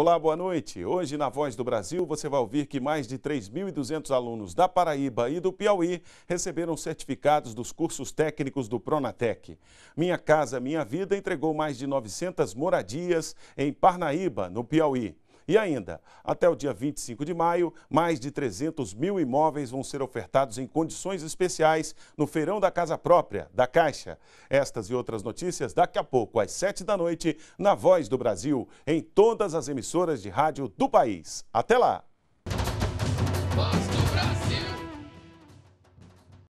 Olá, boa noite. Hoje, na Voz do Brasil, você vai ouvir que mais de 3.200 alunos da Paraíba e do Piauí receberam certificados dos cursos técnicos do Pronatec. Minha Casa Minha Vida entregou mais de 900 moradias em Parnaíba, no Piauí. E ainda, até o dia 25 de maio, mais de 300 mil imóveis vão ser ofertados em condições especiais no Feirão da Casa Própria, da Caixa. Estas e outras notícias daqui a pouco, às 7 da noite, na Voz do Brasil, em todas as emissoras de rádio do país. Até lá! Nossa.